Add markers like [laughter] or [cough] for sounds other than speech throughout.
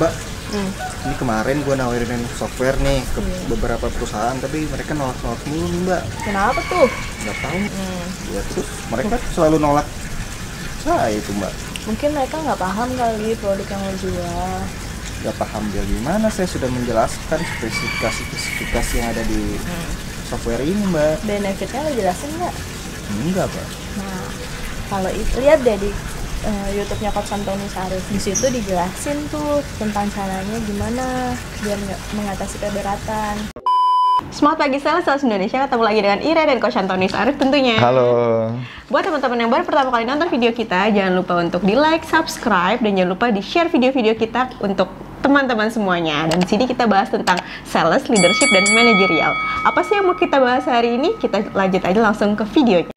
mbak hmm. ini kemarin gue nawarin software nih ke hmm. beberapa perusahaan tapi mereka nolak nolak mulu nih mbak kenapa tuh nggak tau. hmm. ya terus mereka hmm. selalu nolak saya itu mbak mungkin mereka nggak paham kali produk yang lo jual nggak paham dia gimana saya sudah menjelaskan spesifikasi spesifikasi yang ada di hmm. software ini mbak benefitnya lo jelasin nggak enggak mbak nah kalau itu lihat deh di uh, YouTube-nya Coach Antoni Sarif. Di situ dijelasin tuh tentang caranya gimana biar mengatasi keberatan. Selamat Pagi Sales Sales Indonesia ketemu lagi dengan Ira dan Coach Santoni Sarif tentunya. Halo. Buat teman-teman yang baru pertama kali nonton video kita, jangan lupa untuk di like, subscribe, dan jangan lupa di share video-video kita untuk teman-teman semuanya. Dan di sini kita bahas tentang sales, leadership, dan manajerial. Apa sih yang mau kita bahas hari ini? Kita lanjut aja langsung ke videonya.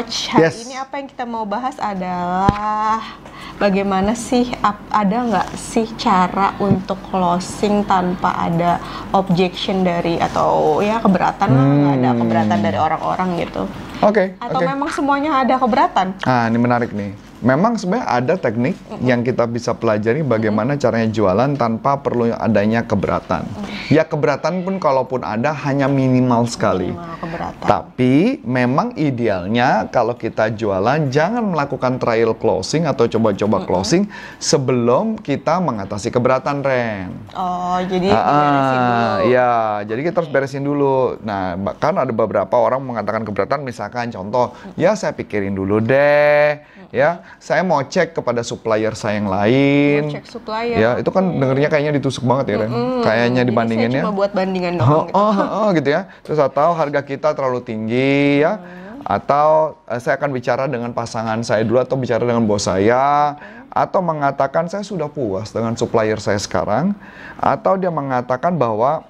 Coach. Hari yes. ini apa yang kita mau bahas adalah bagaimana sih ada nggak sih cara untuk closing tanpa ada objection dari atau ya keberatan hmm. nggak ada keberatan hmm. dari orang-orang gitu. Oke. Okay, atau okay. memang semuanya ada keberatan? Ah, ini menarik nih memang sebenarnya ada teknik mm -hmm. yang kita bisa pelajari bagaimana mm -hmm. caranya jualan tanpa perlu adanya keberatan. Mm Ya keberatan pun kalaupun ada hanya minimal sekali. Minimal keberatan. Tapi memang idealnya kalau kita jualan jangan melakukan trial closing atau coba-coba mm -hmm. closing sebelum kita mengatasi keberatan Ren. Oh, jadi ah, ah beresin dulu. Ya, jadi kita harus beresin dulu. Nah, kan ada beberapa orang mengatakan keberatan misalkan contoh, mm -hmm. ya saya pikirin dulu deh. Mm -hmm ya saya mau cek kepada supplier saya yang lain mau cek supplier ya itu kan hmm. dengernya kayaknya ditusuk banget ya Ren hmm. kayaknya dibandinginnya cuma buat bandingan dong. oh, gitu. Oh, oh, oh gitu ya terus atau harga kita terlalu tinggi ya mm. atau uh, saya akan bicara dengan pasangan saya dulu atau bicara dengan bos saya atau mengatakan saya sudah puas dengan supplier saya sekarang atau dia mengatakan bahwa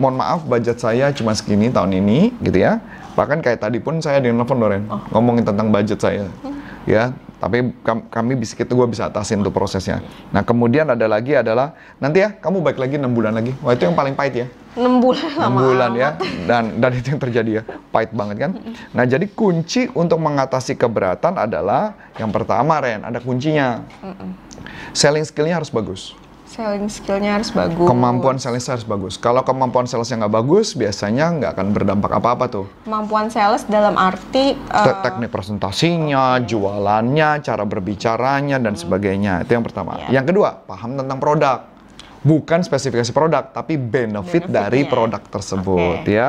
mohon maaf budget saya cuma segini tahun ini gitu ya bahkan kayak tadi pun saya di nelfon Loren oh. ngomongin tentang budget saya ya tapi kami bisa kita gue bisa atasin tuh prosesnya. Nah kemudian ada lagi adalah nanti ya kamu baik lagi enam bulan lagi. Wah itu yang paling pahit ya. Enam bulan. Enam bulan ya [laughs] dan dan itu yang terjadi ya pahit banget kan. Nah jadi kunci untuk mengatasi keberatan adalah yang pertama Ren ada kuncinya. Selling skillnya harus bagus selling skillnya harus bagus. Kemampuan sales harus bagus. Kalau kemampuan sales yang nggak bagus, biasanya nggak akan berdampak apa-apa tuh. Kemampuan sales dalam arti uh, teknik presentasinya, okay. jualannya, cara berbicaranya dan hmm. sebagainya. Itu yang pertama. Yeah. Yang kedua, paham tentang produk. Bukan spesifikasi produk, tapi benefit dari produk tersebut okay. ya.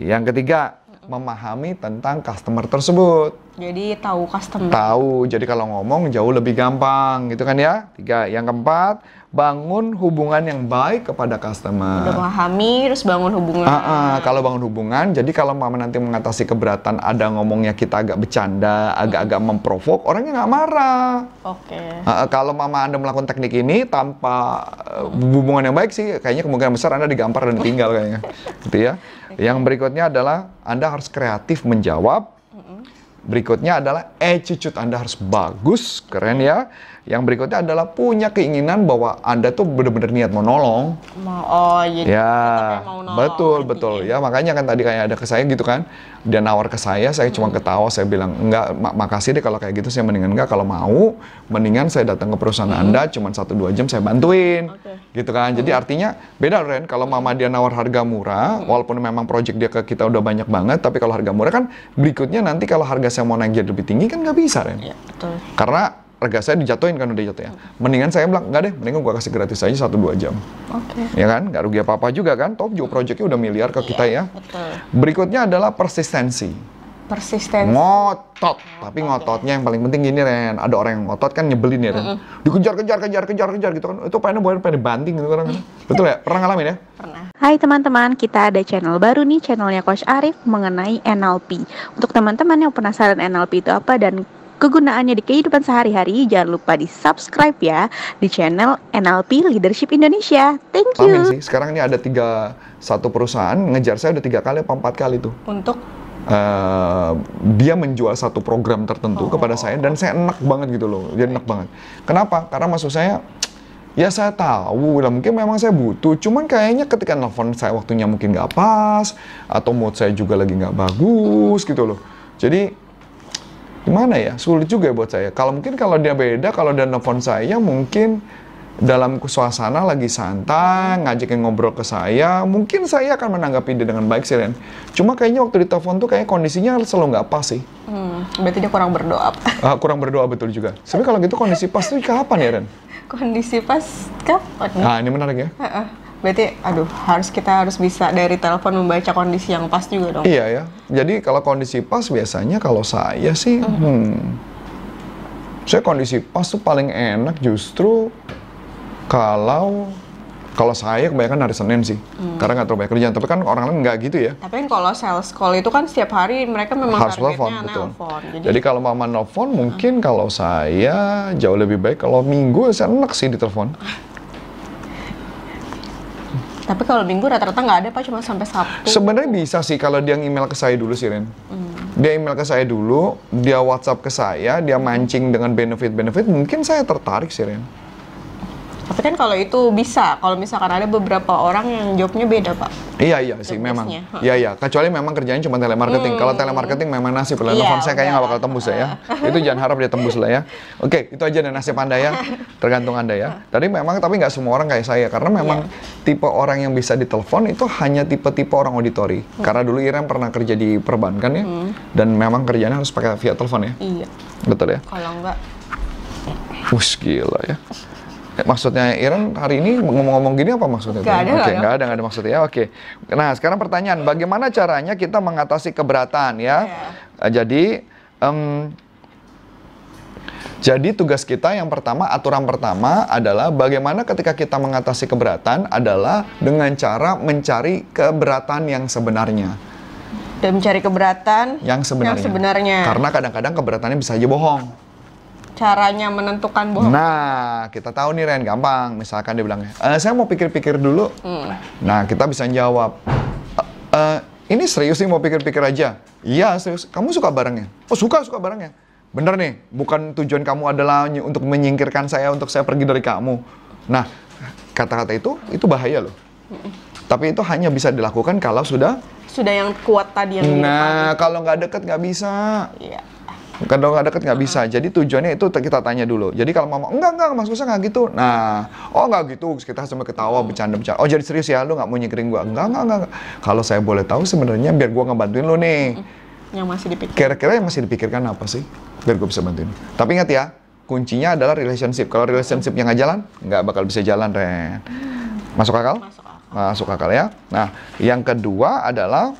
Yang ketiga, Oh. memahami tentang customer tersebut. Jadi tahu customer. Tahu. Jadi kalau ngomong jauh lebih gampang, gitu kan ya? Tiga. Yang keempat, bangun hubungan yang baik kepada customer. Udah memahami, terus bangun hubungan. Uh -uh. Kalau bangun hubungan, jadi kalau mama nanti mengatasi keberatan, ada ngomongnya kita agak bercanda, agak-agak hmm. memprovok, orangnya nggak marah. Oke. Okay. Uh -uh. Ah. Kalau mama anda melakukan teknik ini tanpa uh, hubungan yang baik sih, kayaknya kemungkinan besar anda digampar dan ditinggal kayaknya, [laughs] gitu ya. Yang berikutnya adalah Anda harus kreatif menjawab. Mm -hmm. Berikutnya adalah attitude eh, Anda harus bagus, keren ya. Yang berikutnya adalah punya keinginan bahwa Anda tuh benar-benar niat mau nolong. Oh, iya. Ya, ya betul, gitu betul. Ya. ya, makanya kan tadi kayak ada ke saya gitu kan. Dia nawar ke saya, saya cuma hmm. ketawa, saya bilang, "Enggak, mak makasih deh kalau kayak gitu saya mendingan enggak kalau mau, mendingan saya datang ke perusahaan hmm. Anda cuma 1 2 jam saya bantuin." Okay. Gitu kan. Hmm. Jadi artinya beda Ren kalau mama dia nawar harga murah, hmm. walaupun memang project dia ke kita udah banyak banget, tapi kalau harga murah kan berikutnya nanti kalau harga saya mau naik jadi lebih tinggi kan nggak bisa Ren. Ya, betul. Karena harga saya dijatuhin kan udah jatuh ya. Mendingan saya bilang, nggak deh, mendingan gua kasih gratis aja 1-2 jam. Oke. Okay. Ya kan? Nggak rugi apa-apa juga kan? Top juga proyeknya udah miliar ke kita ya. Betul. Berikutnya adalah persistensi. Persistensi. Ngotot. Tapi ngototnya yang paling penting gini, Ren. Ada orang yang ngotot kan nyebelin ya, Ren. Mm Dikejar, kejar, kejar, kejar, kejar gitu kan. Itu pengen boleh pengen banting gitu kan. Betul ya? Pernah ngalamin ya? Pernah. Hai teman-teman, kita ada channel baru nih, channelnya Coach Arif mengenai NLP. Untuk teman-teman yang penasaran NLP itu apa dan kegunaannya di kehidupan sehari-hari, jangan lupa di subscribe ya di channel NLP Leadership Indonesia. Thank you. sih. Sekarang ini ada tiga satu perusahaan ngejar saya udah tiga kali apa empat kali tuh. Untuk Uh, dia menjual satu program tertentu oh. kepada saya dan saya enak banget gitu loh, jadi enak banget. Kenapa? Karena maksud saya ya saya tahu lah mungkin memang saya butuh cuman kayaknya ketika nelfon saya waktunya mungkin nggak pas atau mood saya juga lagi nggak bagus gitu loh jadi gimana ya sulit juga buat saya kalau mungkin kalau dia beda kalau dia nelfon saya mungkin dalam suasana lagi santai ngajakin ngobrol ke saya mungkin saya akan menanggapi dia dengan baik sih Ren cuma kayaknya waktu ditelepon tuh kayak kondisinya selalu nggak pas sih hmm, berarti dia kurang berdoa uh, kurang berdoa betul juga tapi kalau gitu kondisi pas tuh kapan ya Ren [laughs] kondisi pas kapan nah ini menarik ya uh -uh berarti aduh harus kita harus bisa dari telepon membaca kondisi yang pas juga dong iya ya jadi kalau kondisi pas biasanya kalau saya sih uh mhm. -huh. hmm, saya kondisi pas tuh paling enak justru kalau kalau saya kebanyakan hari Senin sih hmm. karena nggak terlalu banyak kerjaan tapi kan orang lain nggak gitu ya tapi kan kalau sales call itu kan setiap hari mereka memang harus telepon betul jadi, jadi kalau mama nelfon ah. mungkin uh. kalau saya jauh lebih baik kalau minggu saya enak sih di telepon ah. Tapi kalau minggu rata-rata nggak ada pak, cuma sampai Sabtu. Sebenarnya bisa sih kalau dia email ke saya dulu Sirin. Hmm. Dia email ke saya dulu, dia WhatsApp ke saya, dia mancing dengan benefit-benefit, mungkin saya tertarik Sirin. Tapi kan kalau itu bisa, kalau misalkan ada beberapa orang yang jobnya beda, Pak. Iya, iya sih memang. Iya, iya. Kecuali memang kerjanya cuma telemarketing. Hmm. Kalau telemarketing memang nasib lah. Iya, saya kayaknya nggak bakal tembus ya. [laughs] itu jangan harap dia tembus lah ya. Oke, itu aja deh nasib Anda ya. Tergantung Anda ya. [laughs] Tadi memang tapi nggak semua orang kayak saya karena memang yeah. tipe orang yang bisa ditelepon itu hanya tipe-tipe orang auditori. Hmm. Karena dulu Iren pernah kerja di perbankan ya. Hmm. Dan memang kerjanya harus pakai via telepon ya. Iya. Betul ya? Kalau nggak... Wush, gila ya. Eh, maksudnya Iren hari ini ngomong-ngomong gini apa maksudnya? Gak ada, okay, nggak ada, nggak ada maksudnya. Ya, oke. Okay. Nah, sekarang pertanyaan, bagaimana caranya kita mengatasi keberatan ya? Yeah. Iya. Jadi, um, jadi tugas kita yang pertama, aturan pertama adalah bagaimana ketika kita mengatasi keberatan adalah dengan cara mencari keberatan yang sebenarnya dan mencari keberatan yang sebenarnya. Yang sebenarnya. Karena kadang-kadang keberatannya bisa aja bohong caranya menentukan bohong? Nah, kita tahu nih Ren, gampang. Misalkan dia bilang, e, eh, saya mau pikir-pikir dulu. Hmm. Nah, kita bisa jawab, e, e, ini serius nih mau pikir-pikir aja? Iya, serius. Kamu suka barangnya? Oh, suka, suka barangnya. Bener nih, bukan tujuan kamu adalah untuk menyingkirkan saya, untuk saya pergi dari kamu. Nah, kata-kata itu, itu bahaya loh. Hmm. Tapi itu hanya bisa dilakukan kalau sudah... Sudah yang kuat tadi yang Nah, kalau nggak deket nggak bisa. Iya. Yeah kalau nggak deket nggak bisa. Jadi tujuannya itu kita tanya dulu. Jadi kalau mama enggak enggak maksud saya nggak gitu. Nah, oh nggak gitu. Kita cuma ketawa bercanda bercanda. Oh jadi serius ya lu nggak mau nyikirin gue Enggak enggak enggak. Kalau saya boleh tahu sebenarnya biar gue ngebantuin lu nih. Yang masih dipikir. Kira-kira yang masih dipikirkan apa sih? Biar gue bisa bantuin. Tapi ingat ya, kuncinya adalah relationship. Kalau relationship yang nggak jalan, nggak bakal bisa jalan, Ren. Hmm. Masuk akal? Masuk akal. Masuk akal ya. Nah, yang kedua adalah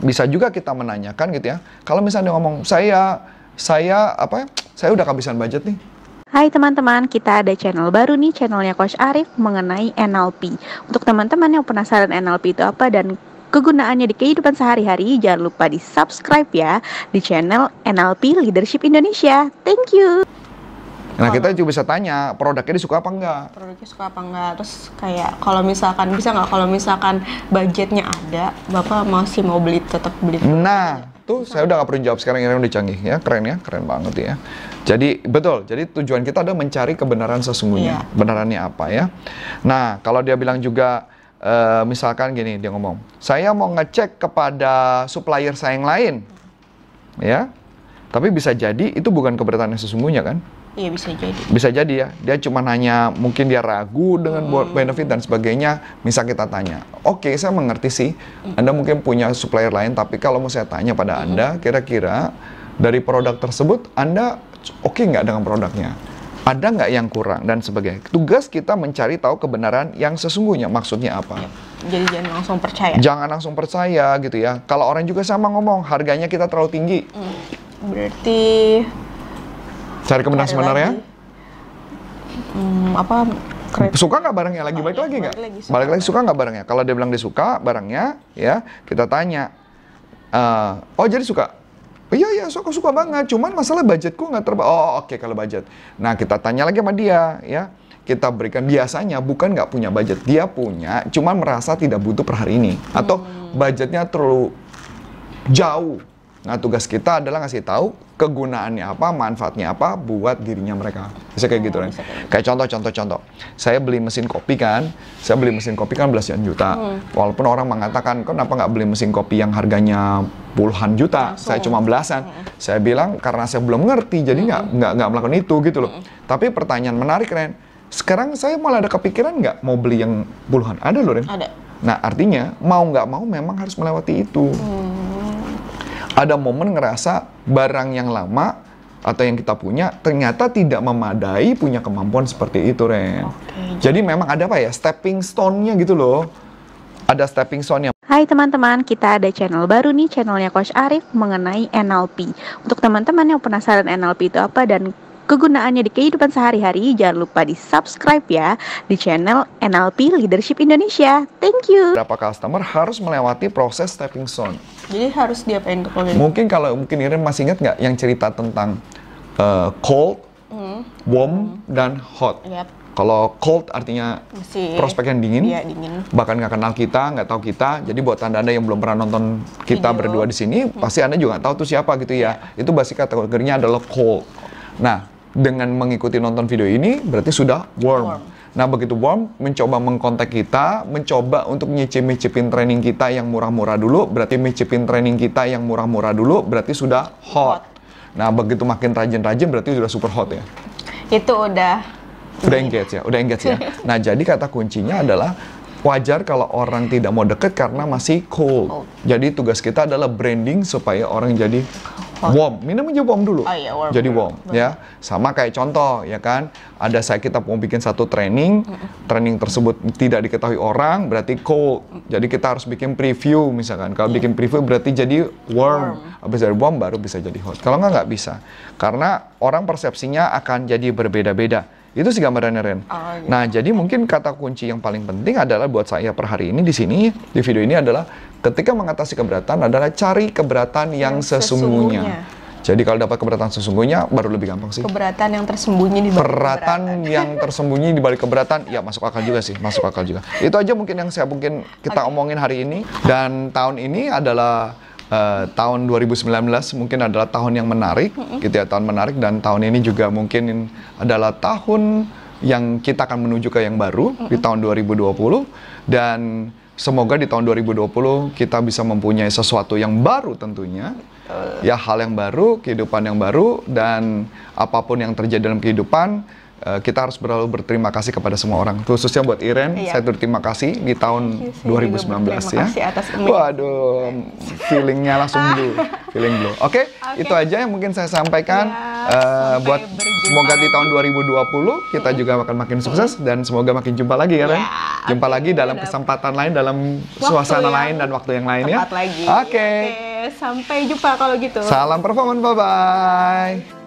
bisa juga kita menanyakan gitu ya. Kalau misalnya ngomong saya saya apa ya? Saya udah kehabisan budget nih. Hai teman-teman, kita ada channel baru nih, channelnya Coach Arif mengenai NLP. Untuk teman-teman yang penasaran NLP itu apa dan kegunaannya di kehidupan sehari-hari, jangan lupa di subscribe ya di channel NLP Leadership Indonesia. Thank you. Nah, kita juga bisa tanya produknya disuka apa enggak. Produknya suka apa enggak. Terus kayak kalau misalkan bisa nggak kalau misalkan budgetnya ada, Bapak masih mau beli tetap beli. Nah, tuh bisa. saya udah nggak perlu jawab sekarang ini udah canggih ya, keren ya, keren banget ya. Jadi betul, jadi tujuan kita adalah mencari kebenaran sesungguhnya. Iya. Benarannya apa ya? Nah, kalau dia bilang juga Uh, misalkan gini dia ngomong, saya mau ngecek kepada supplier saya yang lain, ya, tapi bisa jadi itu bukan keberatan yang sesungguhnya kan? Iya bisa jadi. Bisa jadi ya. Dia cuma hanya mungkin dia ragu dengan hmm. benefit dan sebagainya. Misal kita tanya, oke okay, saya mengerti sih. Hmm. Anda mungkin punya supplier lain, tapi kalau mau saya tanya pada hmm. Anda, kira-kira dari produk tersebut Anda oke okay nggak dengan produknya? Ada nggak yang kurang dan sebagainya. Tugas kita mencari tahu kebenaran yang sesungguhnya maksudnya apa. Iya. Jadi jangan langsung percaya. Jangan langsung percaya gitu ya. Kalau orang juga sama ngomong harganya kita terlalu tinggi. Hmm. Berarti Cari kemenang sebenarnya? Hmm, apa kredit. suka nggak barangnya lagi balik lagi nggak balik, lagi suka nggak barangnya kalau dia bilang dia suka barangnya ya kita tanya uh, oh jadi suka iya iya suka suka banget cuman masalah budgetku nggak terba oh oke okay, kalau budget nah kita tanya lagi sama dia ya kita berikan biasanya bukan nggak punya budget dia punya cuman merasa tidak butuh per hari ini atau hmm. budgetnya terlalu jauh nah tugas kita adalah ngasih tahu kegunaannya apa, manfaatnya apa buat dirinya mereka. Bisa kayak gitu kan. Kayak, gitu. kayak contoh contoh contoh. Saya beli mesin kopi kan, saya beli mesin kopi kan belasan juta. Hmm. Walaupun orang mengatakan kenapa nggak beli mesin kopi yang harganya puluhan juta, Langsung. saya cuma belasan. Hmm. Saya bilang karena saya belum ngerti, jadi hmm. nggak hmm. nggak melakukan itu gitu loh. Hmm. Tapi pertanyaan menarik Ren. Sekarang saya malah ada kepikiran nggak mau beli yang puluhan. Ada loh Ren. Ada. Nah artinya mau nggak mau memang harus melewati itu. Hmm ada momen ngerasa barang yang lama atau yang kita punya ternyata tidak memadai punya kemampuan seperti itu Ren. Okay. Jadi memang ada apa ya stepping stone-nya gitu loh. Ada stepping stone-nya. Hai teman-teman, kita ada channel baru nih channelnya Coach Arif mengenai NLP. Untuk teman-teman yang penasaran NLP itu apa dan kegunaannya di kehidupan sehari-hari, jangan lupa di subscribe ya di channel NLP Leadership Indonesia. Thank you. Berapa customer harus melewati proses stepping stone? Jadi harus diapain ke kalau Mungkin kalau mungkin Irin masih ingat nggak yang cerita tentang uh, cold, hmm. warm, hmm. dan hot. Yep. Kalau cold artinya Masih, prospek yang dingin, iya, dingin, bahkan nggak kenal kita, nggak tahu kita. Jadi buat anda anda yang belum pernah nonton kita Video. Iya. berdua di sini, hmm. pasti anda juga nggak tahu tuh siapa gitu ya. Iya. Itu basic kategorinya adalah cold. Nah, dengan mengikuti nonton video ini, berarti sudah warm. warm. Nah begitu warm mencoba mengkontak kita, mencoba untuk nyicip-nyicipin training kita yang murah-murah dulu, berarti nyicipin training kita yang murah-murah dulu, berarti sudah hot. hot. Nah begitu makin rajin-rajin berarti sudah super hot ya? Itu udah. Udah engage ya, udah engage ya. [laughs] Nah jadi kata kuncinya adalah wajar kalau orang tidak mau deket karena masih cold. Jadi tugas kita adalah branding supaya orang jadi Warm, Warm. Minumnya warm dulu. Oh, iya, warm, Jadi warm, warm. ya. Sama kayak contoh ya kan, ada saya kita mau bikin satu training, training tersebut tidak diketahui orang, berarti cold. Jadi kita harus bikin preview misalkan. Kalau yeah. bikin preview berarti jadi warm. warm. Habis dari warm baru bisa jadi hot. Kalau nggak nggak bisa. Karena orang persepsinya akan jadi berbeda-beda itu sih gambarannya Ren. Oh, iya. Nah, jadi mungkin kata kunci yang paling penting adalah buat saya per hari ini di sini di video ini adalah ketika mengatasi keberatan adalah cari keberatan yang, yang sesungguhnya. sesungguhnya. Jadi kalau dapat keberatan sesungguhnya baru lebih gampang sih. Keberatan yang tersembunyi di balik keberatan. keberatan. yang [laughs] tersembunyi di balik keberatan, ya masuk akal juga sih, masuk akal juga. Itu aja mungkin yang saya mungkin kita okay. omongin hari ini dan tahun ini adalah uh, tahun 2019 mungkin adalah tahun yang menarik, mm -hmm. gitu ya, tahun menarik dan tahun ini juga mungkin adalah tahun yang kita akan menuju ke yang baru mm -hmm. di tahun 2020 dan semoga di tahun 2020 kita bisa mempunyai sesuatu yang baru tentunya. Ya hal yang baru, kehidupan yang baru dan apapun yang terjadi dalam kehidupan Eh, kita harus selalu berterima kasih kepada semua orang. Khususnya buat Iren, iya. saya terima kasih di tahun yes, 2019 ya. atas Waduh, feelingnya langsung dulu, feeling dulu. Oke, okay, okay. itu aja yang mungkin saya sampaikan ya, uh, buat berjumpa. semoga di tahun 2020 kita iya. juga akan makin sukses dan semoga makin jumpa lagi ya, Ren. Ya, jumpa lagi dalam kesempatan lain, dalam waktu suasana lain dan waktu yang lain ya. Oke. Okay. Okay, sampai jumpa kalau gitu. Salam performan, bye bye.